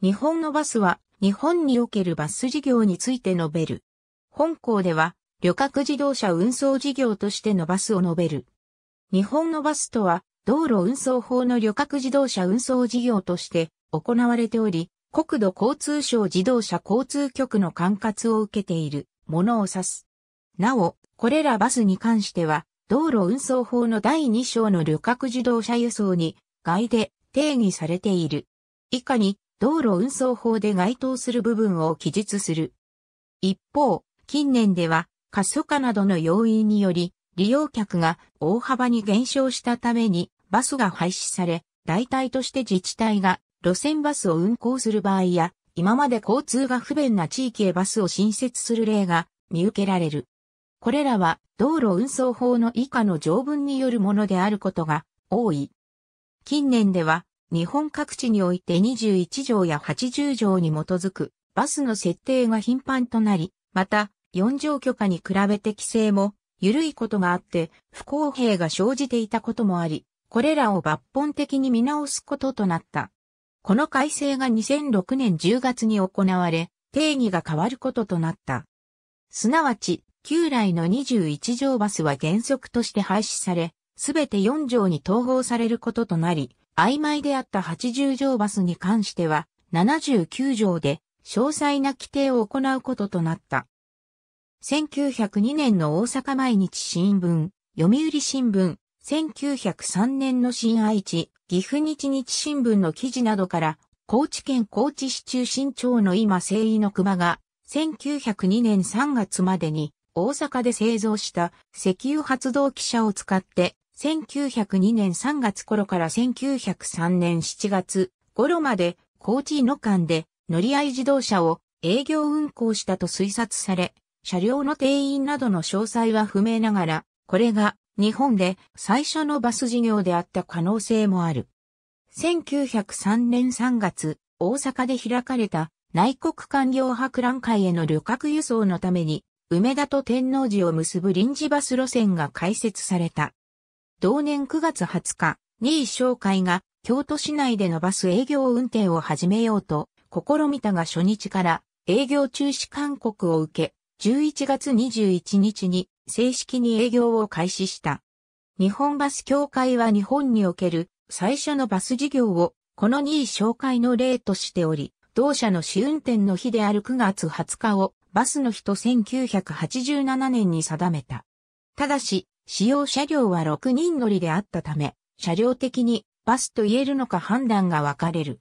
日本のバスは日本におけるバス事業について述べる。本校では旅客自動車運送事業としてのバスを述べる。日本のバスとは道路運送法の旅客自動車運送事業として行われており、国土交通省自動車交通局の管轄を受けているものを指す。なお、これらバスに関しては、道路運送法の第2章の旅客自動車輸送に、外で定義されている。以下に、道路運送法で該当する部分を記述する。一方、近年では過疎化などの要因により利用客が大幅に減少したためにバスが廃止され、代替として自治体が路線バスを運行する場合や、今まで交通が不便な地域へバスを新設する例が見受けられる。これらは道路運送法の以下の条文によるものであることが多い。近年では日本各地において21条や80条に基づくバスの設定が頻繁となり、また4条許可に比べて規制も緩いことがあって不公平が生じていたこともあり、これらを抜本的に見直すこととなった。この改正が2006年10月に行われ、定義が変わることとなった。すなわち、旧来の21条バスは原則として廃止され、すべて4条に統合されることとなり、曖昧であった80条バスに関しては、79条で詳細な規定を行うこととなった。1902年の大阪毎日新聞、読売新聞、1903年の新愛知、岐阜日日新聞の記事などから、高知県高知市中心町の今生意の熊が、1902年3月までに大阪で製造した石油発動機車を使って1902年3月頃から1903年7月頃まで高知の間で乗り合い自動車を営業運行したと推察され、車両の定員などの詳細は不明ながら、これが日本で最初のバス事業であった可能性もある。1903年3月、大阪で開かれた内国官僚博覧会への旅客輸送のために、梅田と天王寺を結ぶ臨時バス路線が開設された。同年9月20日、2位商会が京都市内でのバス営業運転を始めようと試みたが初日から営業中止勧告を受け、11月21日に正式に営業を開始した。日本バス協会は日本における最初のバス事業をこの2位紹介の例としており、同社の試運転の日である9月20日をバスの日と1987年に定めた。ただし、使用車両は6人乗りであったため、車両的にバスと言えるのか判断が分かれる。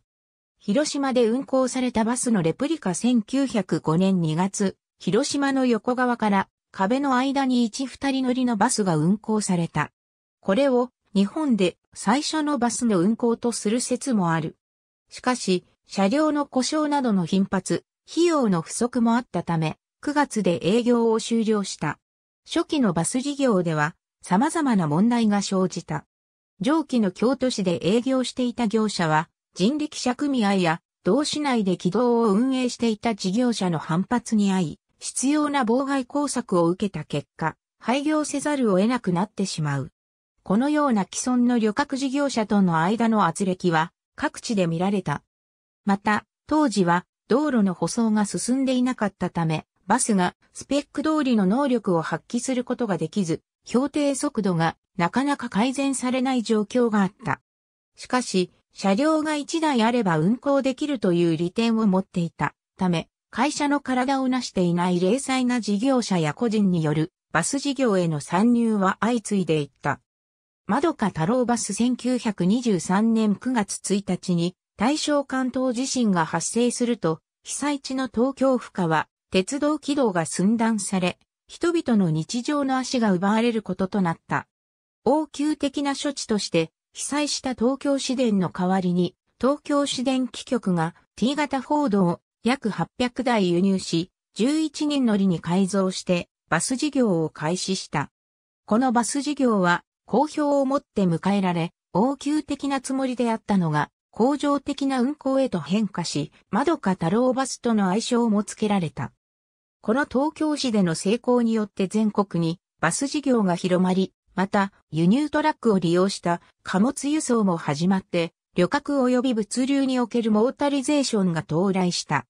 広島で運行されたバスのレプリカ1905年2月、広島の横側から壁の間に1、2人乗りのバスが運行された。これを日本で最初のバスの運行とする説もある。しかし、車両の故障などの頻発、費用の不足もあったため、9月で営業を終了した。初期のバス事業では様々な問題が生じた。上記の京都市で営業していた業者は人力車組合や同市内で軌道を運営していた事業者の反発に遭い、必要な妨害工作を受けた結果、廃業せざるを得なくなってしまう。このような既存の旅客事業者との間の圧力は各地で見られた。また、当時は道路の舗装が進んでいなかったため、バスがスペック通りの能力を発揮することができず、標定速度がなかなか改善されない状況があった。しかし、車両が1台あれば運行できるという利点を持っていたため、会社の体を成していない零細な事業者や個人によるバス事業への参入は相次いでいった。まどか太郎バス1923年9月1日に大正関東地震が発生すると、被災地の東京府下は鉄道軌道が寸断され、人々の日常の足が奪われることとなった。応急的な処置として、被災した東京市電の代わりに、東京市電機局が T 型フォードを約800台輸入し、11人乗りに改造してバス事業を開始した。このバス事業は好評をもって迎えられ、応急的なつもりであったのが、工場的な運行へと変化し、窓か太郎バスとの愛称も付けられた。この東京市での成功によって全国にバス事業が広まり、また輸入トラックを利用した貨物輸送も始まって、旅客及び物流におけるモータリゼーションが到来した。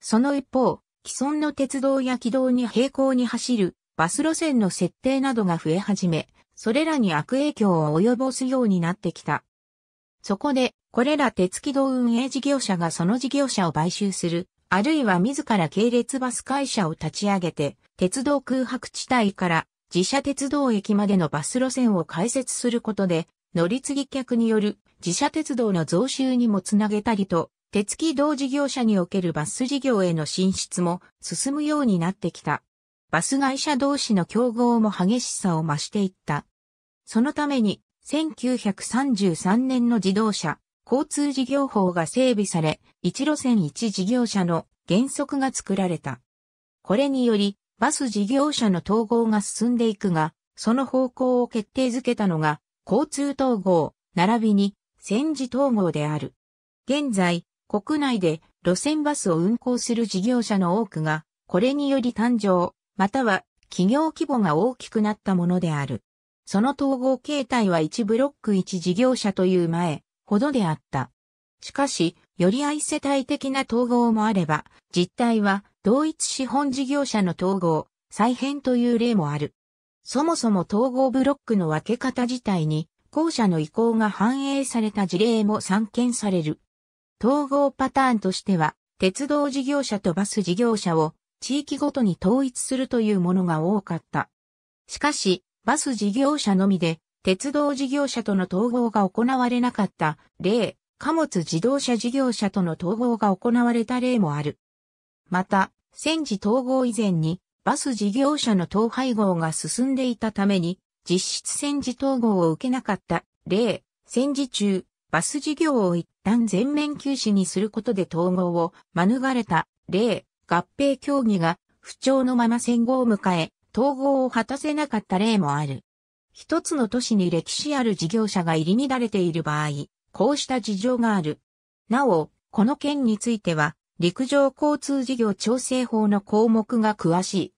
その一方、既存の鉄道や軌道に並行に走るバス路線の設定などが増え始め、それらに悪影響を及ぼすようになってきた。そこで、これら鉄軌道運営事業者がその事業者を買収するあるいは自ら系列バス会社を立ち上げて、鉄道空白地帯から自社鉄道駅までのバス路線を開設することで、乗り継ぎ客による自社鉄道の増収にもつなげたりと、鉄軌道事業者におけるバス事業への進出も進むようになってきた。バス会社同士の競合も激しさを増していった。そのために、1933年の自動車、交通事業法が整備され、一路線一事業者の原則が作られた。これにより、バス事業者の統合が進んでいくが、その方向を決定づけたのが、交通統合、並びに戦時統合である。現在、国内で路線バスを運行する事業者の多くが、これにより誕生、または企業規模が大きくなったものである。その統合形態は1ブロック1事業者という前、ほどであった。しかし、より愛世帯的な統合もあれば、実態は同一資本事業者の統合、再編という例もある。そもそも統合ブロックの分け方自体に、後者の意向が反映された事例も散見される。統合パターンとしては、鉄道事業者とバス事業者を地域ごとに統一するというものが多かった。しかし、バス事業者のみで鉄道事業者との統合が行われなかった例、貨物自動車事業者との統合が行われた例もある。また、戦時統合以前にバス事業者の統廃合が進んでいたために、実質戦時統合を受けなかった例、戦時中、バス事業を一旦全面休止にすることで統合を免れた例、合併協議が不調のまま戦後を迎え、統合を果たせなかった例もある。一つの都市に歴史ある事業者が入り乱れている場合、こうした事情がある。なお、この件については、陸上交通事業調整法の項目が詳しい。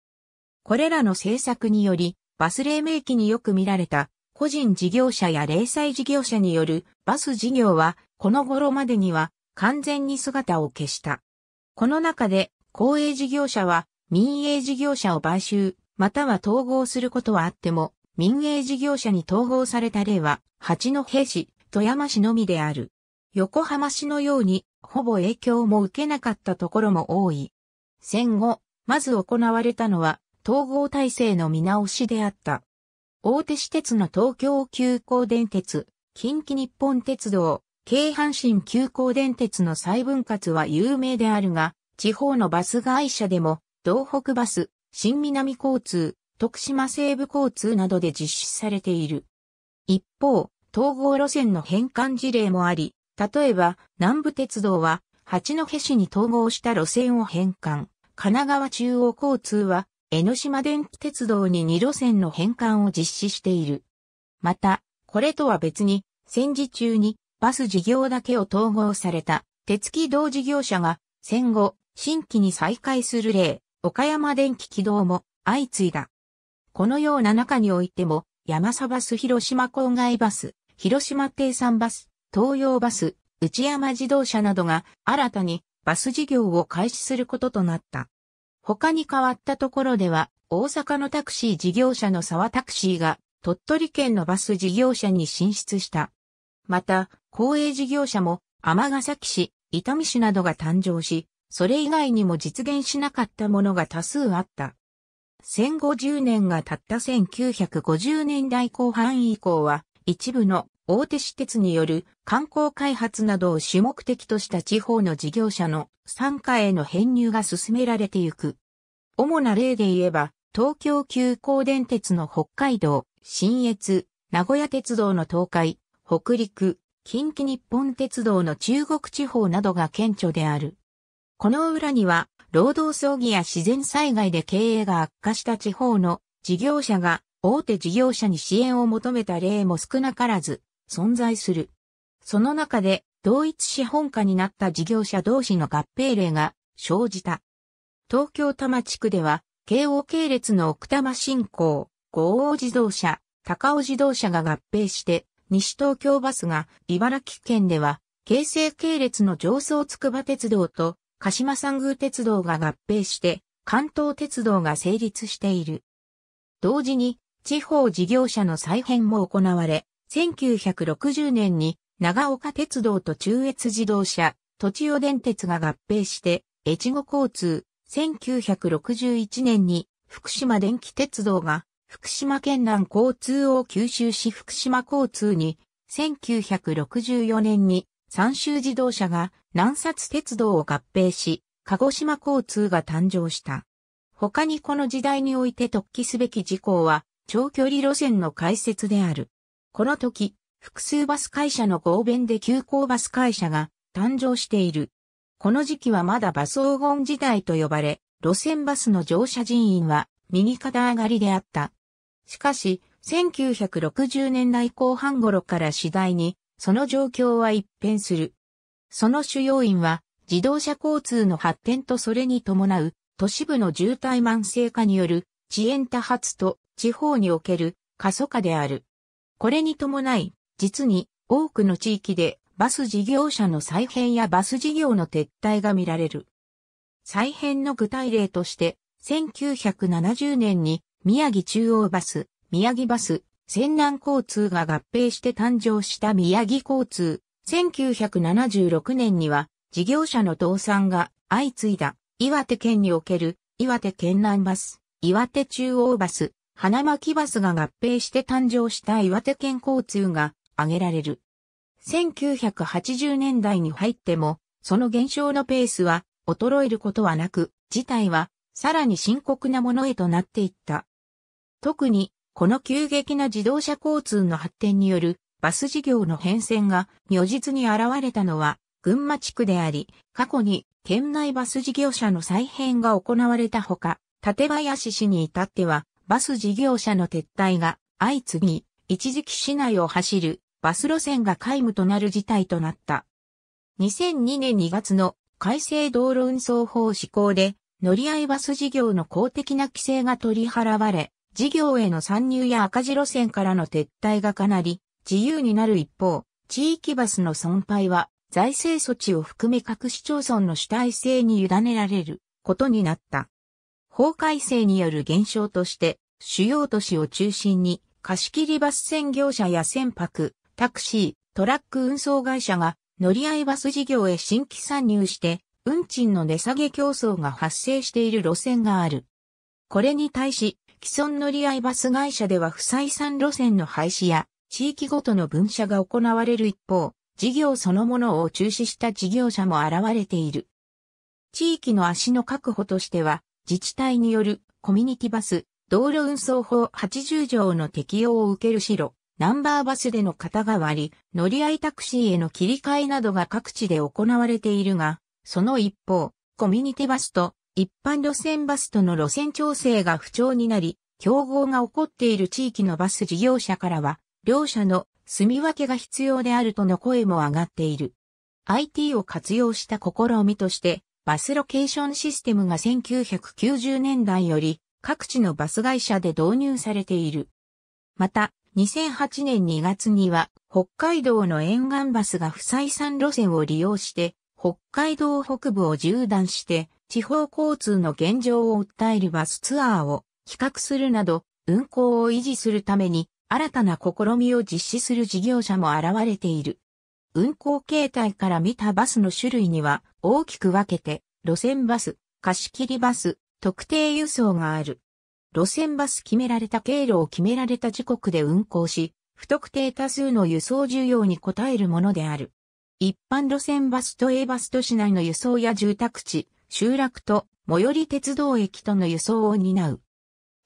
これらの政策により、バス黎明期によく見られた、個人事業者や零細事業者によるバス事業は、この頃までには完全に姿を消した。この中で、公営事業者は民営事業者を買収、または統合することはあっても、民営事業者に統合された例は、八戸市、富山市のみである。横浜市のように、ほぼ影響も受けなかったところも多い。戦後、まず行われたのは、統合体制の見直しであった。大手私鉄の東京急行電鉄、近畿日本鉄道、京阪神急行電鉄の再分割は有名であるが、地方のバス会社でも、東北バス、新南交通、徳島西部交通などで実施されている。一方、統合路線の変換事例もあり、例えば南部鉄道は八戸市に統合した路線を変換。神奈川中央交通は江ノ島電気鉄道に2路線の変換を実施している。また、これとは別に、戦時中にバス事業だけを統合された鉄軌道事業者が戦後、新規に再開する例、岡山電気軌道も相次いだ。このような中においても、山サバス広島郊外バス、広島定産バス、東洋バス、内山自動車などが新たにバス事業を開始することとなった。他に変わったところでは、大阪のタクシー事業者の沢タクシーが鳥取県のバス事業者に進出した。また、公営事業者も尼崎市、伊丹市などが誕生し、それ以外にも実現しなかったものが多数あった。戦後10年が経った1950年代後半以降は、一部の大手私鉄による観光開発などを主目的とした地方の事業者の参加への編入が進められていく。主な例で言えば、東京急行電鉄の北海道、新越、名古屋鉄道の東海、北陸、近畿日本鉄道の中国地方などが顕著である。この裏には、労働葬儀や自然災害で経営が悪化した地方の事業者が大手事業者に支援を求めた例も少なからず存在する。その中で同一資本家になった事業者同士の合併例が生じた。東京多摩地区では、京王系列の奥多摩新港、豪王自動車、高尾自動車が合併して、西東京バスが茨城県では、京成系列の上層筑波鉄道と鹿島三宮鉄道が合併して、関東鉄道が成立している。同時に、地方事業者の再編も行われ、1960年に長岡鉄道と中越自動車、土地用電鉄が合併して、越後交通、1961年に福島電気鉄道が福島県南交通を吸収し福島交通に1964年に三州自動車が南札鉄道を合併し、鹿児島交通が誕生した。他にこの時代において突起すべき事項は、長距離路線の開設である。この時、複数バス会社の合弁で急行バス会社が誕生している。この時期はまだバス黄金時代と呼ばれ、路線バスの乗車人員は右肩上がりであった。しかし、1960年代後半頃から次第にその状況は一変する。その主要因は、自動車交通の発展とそれに伴う、都市部の渋滞慢性化による遅延多発と地方における過疎化である。これに伴い、実に多くの地域でバス事業者の再編やバス事業の撤退が見られる。再編の具体例として、1970年に宮城中央バス、宮城バス、泉南交通が合併して誕生した宮城交通。1976年には事業者の倒産が相次いだ岩手県における岩手県南バス、岩手中央バス、花巻バスが合併して誕生した岩手県交通が挙げられる。1980年代に入っても、その減少のペースは衰えることはなく、事態はさらに深刻なものへとなっていった。特にこの急激な自動車交通の発展によるバス事業の変遷が如実に現れたのは群馬地区であり、過去に県内バス事業者の再編が行われたほか、館林市に至ってはバス事業者の撤退が相次ぎ、一時期市内を走るバス路線が皆無となる事態となった。2002年2月の改正道路運送法施行で乗り合いバス事業の公的な規制が取り払われ、事業への参入や赤字路線からの撤退がかなり自由になる一方、地域バスの損廃は財政措置を含め各市町村の主体性に委ねられることになった。法改正による減少として主要都市を中心に貸切バス専業者や船舶、タクシー、トラック運送会社が乗り合いバス事業へ新規参入して運賃の値下げ競争が発生している路線がある。これに対し、既存乗り合いバス会社では不採算路線の廃止や地域ごとの分社が行われる一方、事業そのものを中止した事業者も現れている。地域の足の確保としては、自治体によるコミュニティバス、道路運送法80条の適用を受ける白、ナンバーバスでの肩代わり、乗り合いタクシーへの切り替えなどが各地で行われているが、その一方、コミュニティバスと一般路線バスとの路線調整が不調になり、競合が起こっている地域のバス事業者からは、両者の住み分けが必要であるとの声も上がっている。IT を活用した試みとして、バスロケーションシステムが1990年代より各地のバス会社で導入されている。また、2008年2月には北海道の沿岸バスが不採算路線を利用して北海道北部を縦断して地方交通の現状を訴えるバスツアーを企画するなど、運行を維持するために新たな試みを実施する事業者も現れている。運行形態から見たバスの種類には大きく分けて、路線バス、貸切バス、特定輸送がある。路線バス決められた経路を決められた時刻で運行し、不特定多数の輸送需要に応えるものである。一般路線バスと A バスと市内の輸送や住宅地、集落と最寄り鉄道駅との輸送を担う。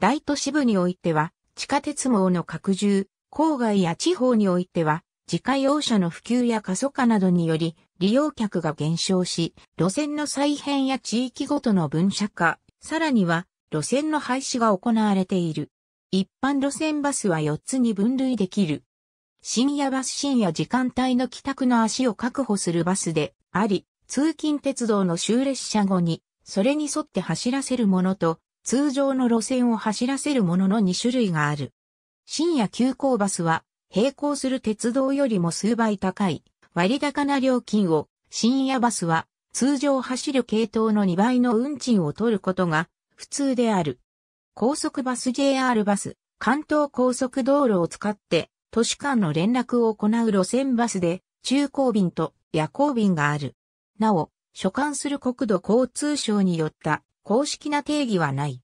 大都市部においては、地下鉄網の拡充、郊外や地方においては、自家用車の普及や過疎化などにより、利用客が減少し、路線の再編や地域ごとの分社化、さらには、路線の廃止が行われている。一般路線バスは4つに分類できる。深夜バス深夜時間帯の帰宅の足を確保するバスであり、通勤鉄道の終列車後に、それに沿って走らせるものと、通常の路線を走らせるものの2種類がある。深夜急行バスは、並行する鉄道よりも数倍高い、割高な料金を、深夜バスは、通常走る系統の2倍の運賃を取ることが、普通である。高速バス JR バス、関東高速道路を使って、都市間の連絡を行う路線バスで、中高便と夜行便がある。なお、所管する国土交通省によった公式な定義はない。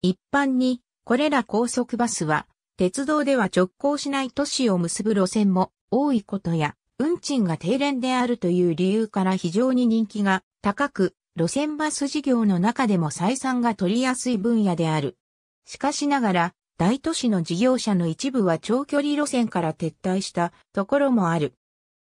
一般に、これら高速バスは、鉄道では直行しない都市を結ぶ路線も多いことや、運賃が低廉であるという理由から非常に人気が高く、路線バス事業の中でも採算が取りやすい分野である。しかしながら、大都市の事業者の一部は長距離路線から撤退したところもある。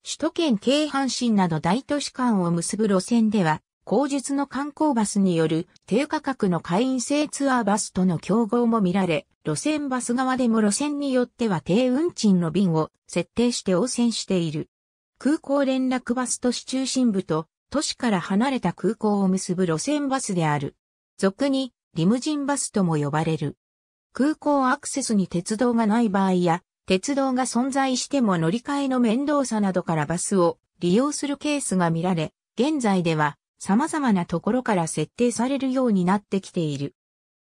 首都圏京阪神など大都市間を結ぶ路線では、後述の観光バスによる低価格の会員制ツアーバスとの競合も見られ、路線バス側でも路線によっては低運賃の便を設定して応戦している。空港連絡バス都市中心部と都市から離れた空港を結ぶ路線バスである。俗にリムジンバスとも呼ばれる。空港アクセスに鉄道がない場合や鉄道が存在しても乗り換えの面倒さなどからバスを利用するケースが見られ、現在では様々なところから設定されるようになってきている。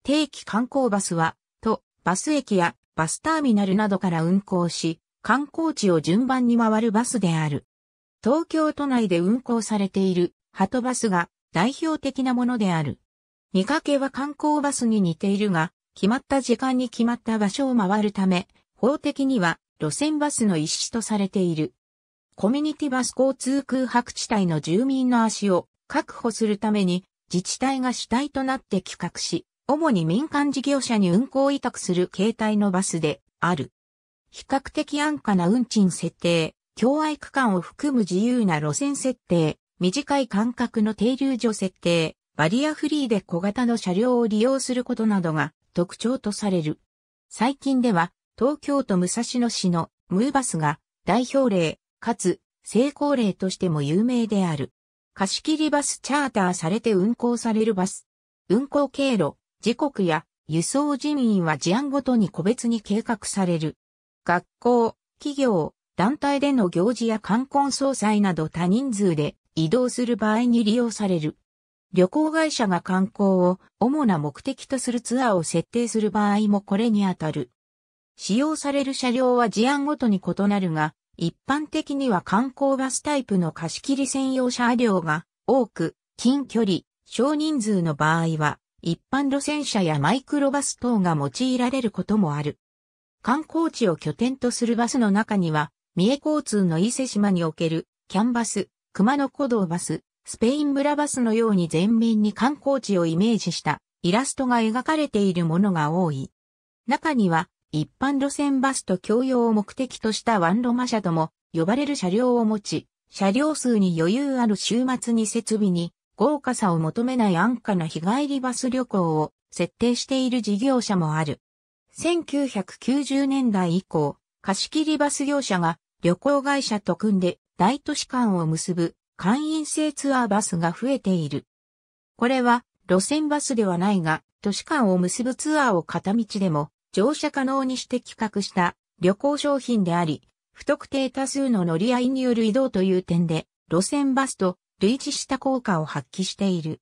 定期観光バスは、と、バス駅やバスターミナルなどから運行し、観光地を順番に回るバスである。東京都内で運行されている、ハトバスが代表的なものである。見かけは観光バスに似ているが、決まった時間に決まった場所を回るため、法的には路線バスの一種とされている。コミュニティバス交通空白地帯の住民の足を確保するために自治体が主体となって企画し、主に民間事業者に運行委託する形態のバスである。比較的安価な運賃設定、境愛区間を含む自由な路線設定、短い間隔の停留所設定、バリアフリーで小型の車両を利用することなどが特徴とされる。最近では東京都武蔵野市のムーバスが代表例、かつ成功例としても有名である。貸し切りバスチャーターされて運行されるバス。運行経路、時刻や輸送人員は事案ごとに個別に計画される。学校、企業、団体での行事や冠婚葬祭など多人数で移動する場合に利用される。旅行会社が観光を主な目的とするツアーを設定する場合もこれにあたる。使用される車両は事案ごとに異なるが、一般的には観光バスタイプの貸切専用車両が多く、近距離、少人数の場合は、一般路線車やマイクロバス等が用いられることもある。観光地を拠点とするバスの中には、三重交通の伊勢島におけるキャンバス、熊野古道バス、スペイン村バスのように全面に観光地をイメージしたイラストが描かれているものが多い。中には一般路線バスと共用を目的としたワンロマ車とも呼ばれる車両を持ち、車両数に余裕ある週末に設備に豪華さを求めない安価な日帰りバス旅行を設定している事業者もある。1990年代以降、貸切バス業者が旅行会社と組んで大都市間を結ぶ会員制ツアーバスが増えている。これは路線バスではないが、都市間を結ぶツアーを片道でも乗車可能にして企画した旅行商品であり、不特定多数の乗り合いによる移動という点で、路線バスと類似した効果を発揮している。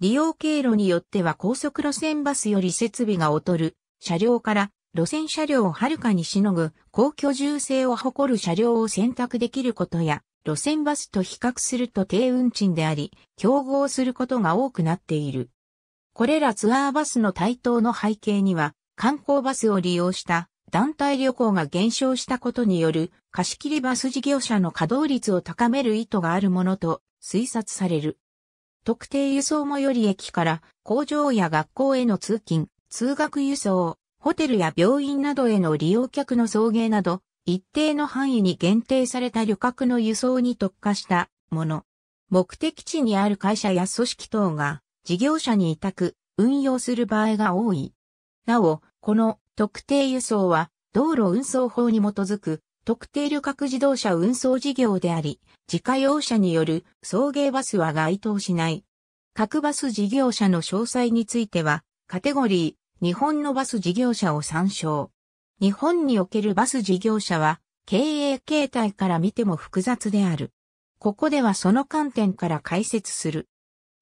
利用経路によっては高速路線バスより設備が劣る車両から路線車両をはるかにしのぐ高居住性を誇る車両を選択できることや、路線バスと比較すると低運賃であり、競合することが多くなっている。これらツアーバスの台頭の背景には、観光バスを利用した団体旅行が減少したことによる貸切バス事業者の稼働率を高める意図があるものと推察される。特定輸送最寄り駅から工場や学校への通勤、通学輸送、ホテルや病院などへの利用客の送迎など、一定の範囲に限定された旅客の輸送に特化したもの。目的地にある会社や組織等が事業者に委託、運用する場合が多い。なお、この特定輸送は道路運送法に基づく特定旅客自動車運送事業であり、自家用車による送迎バスは該当しない。各バス事業者の詳細については、カテゴリー、日本のバス事業者を参照。日本におけるバス事業者は、経営形態から見ても複雑である。ここではその観点から解説する。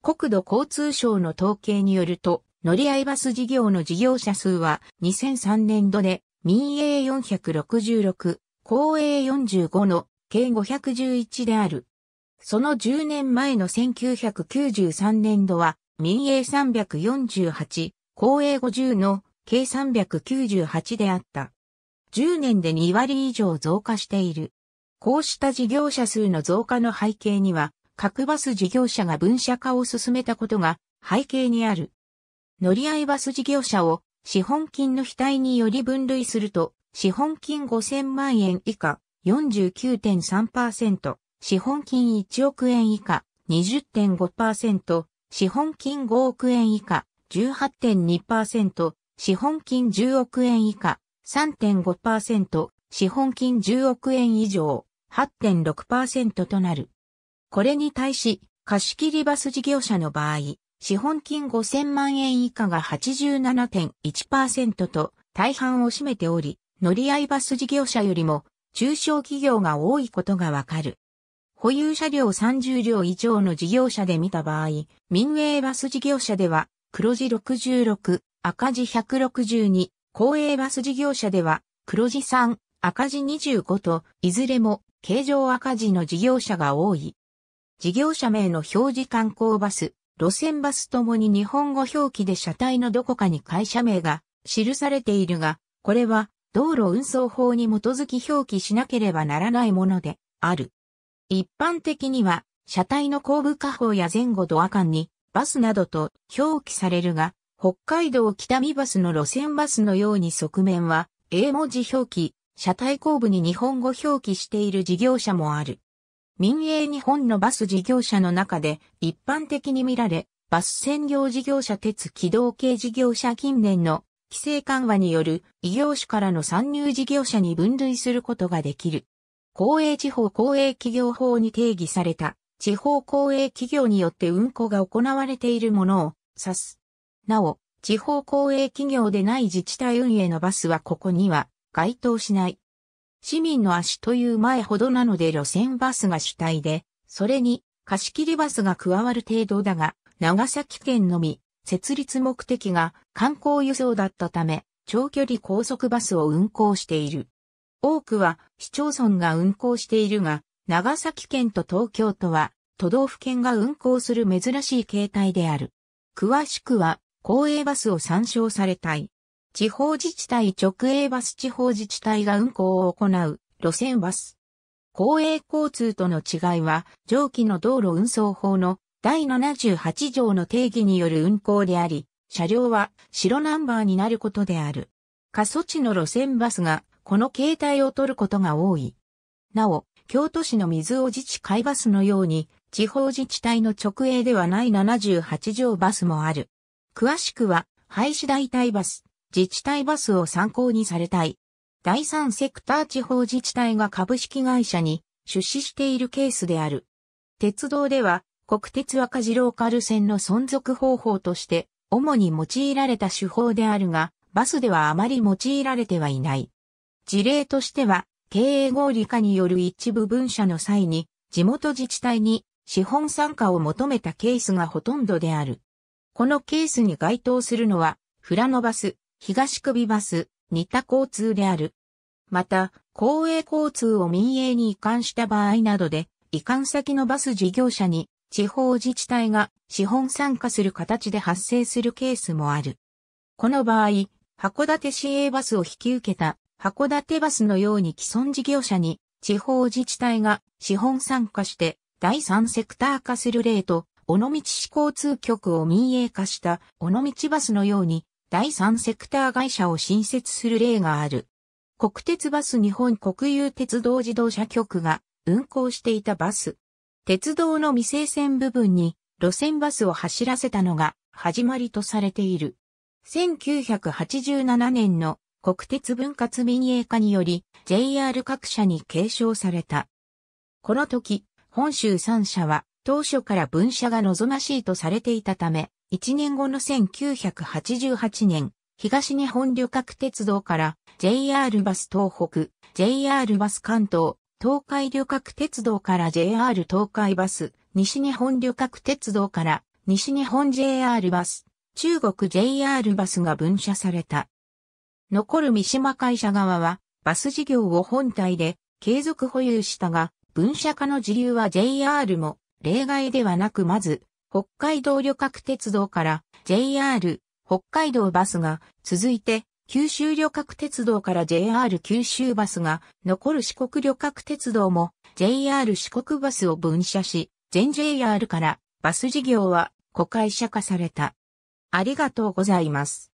国土交通省の統計によると、乗り合いバス事業の事業者数は2003年度で民営466、公営45の計511である。その10年前の1993年度は民営348、公営50の計398であった。10年で2割以上増加している。こうした事業者数の増加の背景には、各バス事業者が分社化を進めたことが背景にある。乗り合いバス事業者を資本金の額により分類すると、資本金5000万円以下49.3%、資本金1億円以下20.5%、資本金5億円以下18.2%、資本金10億円以下3.5%、資本金10億円以上8.6%となる。これに対し、貸し切りバス事業者の場合、資本金5000万円以下が87.1%と大半を占めており、乗り合いバス事業者よりも中小企業が多いことがわかる。保有車両30両以上の事業者で見た場合、民営バス事業者では黒字66、赤字162、公営バス事業者では黒字3、赤字25と、いずれも形状赤字の事業者が多い。事業者名の表示観光バス、路線バスともに日本語表記で車体のどこかに会社名が記されているが、これは道路運送法に基づき表記しなければならないものである。一般的には、車体の後部下方や前後ドア間にバスなどと表記されるが、北海道北見バスの路線バスのように側面は英文字表記、車体後部に日本語表記している事業者もある。民営日本のバス事業者の中で一般的に見られ、バス専業事業者鉄軌道系事業者近年の規制緩和による異業種からの参入事業者に分類することができる。公営地方公営企業法に定義された地方公営企業によって運行が行われているものを指す。なお、地方公営企業でない自治体運営のバスはここには該当しない。市民の足という前ほどなので路線バスが主体で、それに貸し切りバスが加わる程度だが、長崎県のみ、設立目的が観光輸送だったため、長距離高速バスを運行している。多くは市町村が運行しているが、長崎県と東京都は都道府県が運行する珍しい形態である。詳しくは、公営バスを参照されたい。地方自治体直営バス地方自治体が運行を行う路線バス。公営交通との違いは、上記の道路運送法の第78条の定義による運行であり、車両は白ナンバーになることである。過疎地の路線バスがこの形態を取ることが多い。なお、京都市の水尾自治会バスのように、地方自治体の直営ではない78条バスもある。詳しくは、廃止代替バス、自治体バスを参考にされたい。第三セクター地方自治体が株式会社に出資しているケースである。鉄道では国鉄赤字ローカル線の存続方法として主に用いられた手法であるが、バスではあまり用いられてはいない。事例としては、経営合理化による一部分社の際に、地元自治体に資本参加を求めたケースがほとんどである。このケースに該当するのは、フラノバス、東首バス、似た交通である。また、公営交通を民営に移管した場合などで、移管先のバス事業者に地方自治体が資本参加する形で発生するケースもある。この場合、函館市営バスを引き受けた函館バスのように既存事業者に地方自治体が資本参加して第三セクター化する例と、尾道市交通局を民営化した尾道バスのように第三セクター会社を新設する例がある。国鉄バス日本国有鉄道自動車局が運行していたバス。鉄道の未成線部分に路線バスを走らせたのが始まりとされている。1987年の国鉄分割民営化により JR 各社に継承された。この時、本州3社は当初から分社が望ましいとされていたため、1年後の1988年、東日本旅客鉄道から JR バス東北、JR バス関東、東海旅客鉄道から JR 東海バス、西日本旅客鉄道から西日本 JR バス、中国 JR バスが分社された。残る三島会社側はバス事業を本体で継続保有したが、分社化の自流は JR も例外ではなくまず北海道旅客鉄道から JR 北海道バスが続いて九州旅客鉄道から JR 九州バスが残る四国旅客鉄道も JR 四国バスを分社し全 JR からバス事業は子会社化された。ありがとうございます。